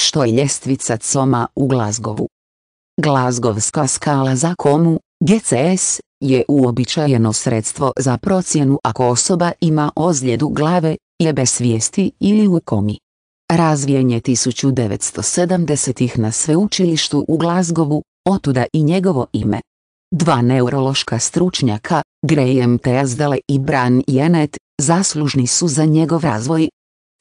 što je ljestvica Coma u Glazgovu. Glazgovska skala za komu, GCS, je uobičajeno sredstvo za procjenu ako osoba ima ozljedu glave, je bez svijesti ili u komi. Razvijen je 1970-ih na sveučilištu u Glazgovu, otuda i njegovo ime. Dva neurološka stručnjaka, Graham Teasdale i Bran Jenet, zaslužni su za njegov razvoj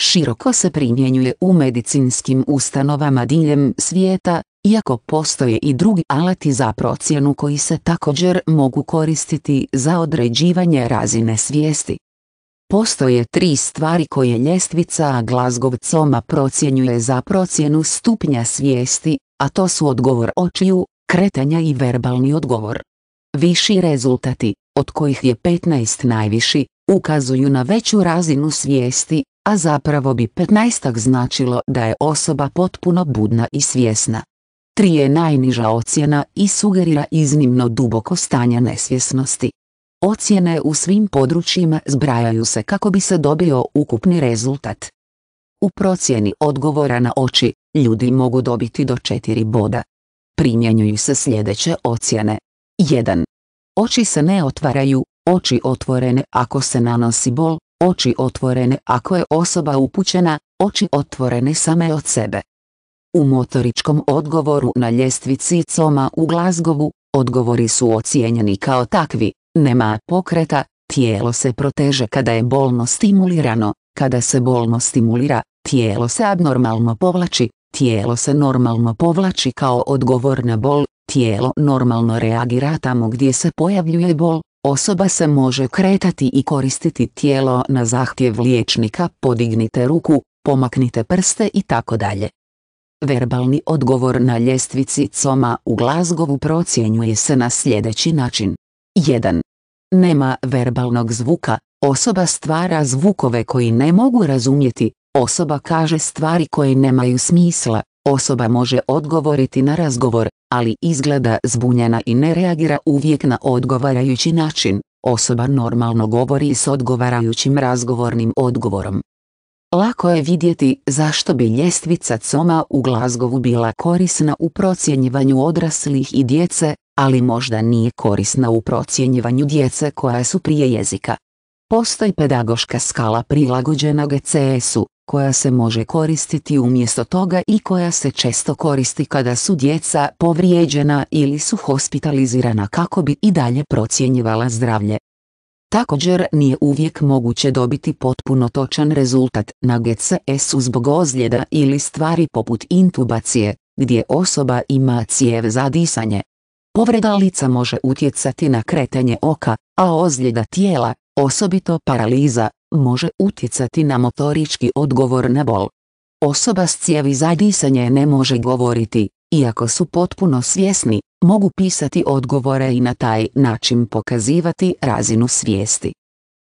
široko se primjenjuje u medicinskim ustanovama diljem svijeta, iako postoje i drugi alati za procjenu koji se također mogu koristiti za određivanje razine svijesti. Postoje tri stvari koje ljestvica glazgovcoma procjenjuje za procjenu stupnja svijesti, a to su odgovor očiju, kretanja i verbalni odgovor. Viši rezultati, od kojih je 15 najviši, ukazuju na veću razinu svijesti, a zapravo bi 15. značilo da je osoba potpuno budna i svjesna. Tri je najniža ocjena i sugerira iznimno duboko stanje nesvjesnosti. Ocjene u svim područjima zbrajaju se kako bi se dobio ukupni rezultat. U procjeni odgovora na oči, ljudi mogu dobiti do 4 boda. Primjenjuju se sljedeće ocjene. 1. Oči se ne otvaraju, oči otvorene ako se nanosi bol, oči otvorene ako je osoba upućena, oči otvorene same od sebe. U motoričkom odgovoru na ljestvici Coma u Glazgovu, odgovori su ocijenjeni kao takvi, nema pokreta, tijelo se proteže kada je bolno stimulirano, kada se bolno stimulira, tijelo se abnormalno povlači, tijelo se normalno povlači kao odgovor na bol, tijelo normalno reagira tamo gdje se pojavljuje bol, Osoba se može kretati i koristiti tijelo na zahtjev liječnika, podignite ruku, pomaknite prste i tako dalje. Verbalni odgovor na ljestvici coma u glazgovu procjenjuje se na sljedeći način. 1. Nema verbalnog zvuka, osoba stvara zvukove koji ne mogu razumjeti, osoba kaže stvari koje nemaju smisla, osoba može odgovoriti na razgovor, ali izgleda zbunjena i ne reagira uvijek na odgovarajući način, osoba normalno govori s odgovarajućim razgovornim odgovorom. Lako je vidjeti zašto bi ljestvica Coma u Glazgovu bila korisna u procjenjivanju odraslih i djece, ali možda nije korisna u procjenjivanju djece koja su prije jezika. Postoji pedagoška skala prilagođena GCS-u, koja se može koristiti umjesto toga i koja se često koristi kada su djeca povrijeđena ili su hospitalizirana kako bi i dalje procjenjivala zdravlje. Također nije uvijek moguće dobiti potpuno točan rezultat na GCS-u zbog ozljeda ili stvari poput intubacije, gdje osoba ima cijev za disanje. Povreda lica može utjecati na kretanje oka, a ozljeda tijela Osobito paraliza, može utjecati na motorički odgovor na bol. Osoba s cijevi za disanje ne može govoriti, iako su potpuno svjesni, mogu pisati odgovore i na taj način pokazivati razinu svijesti.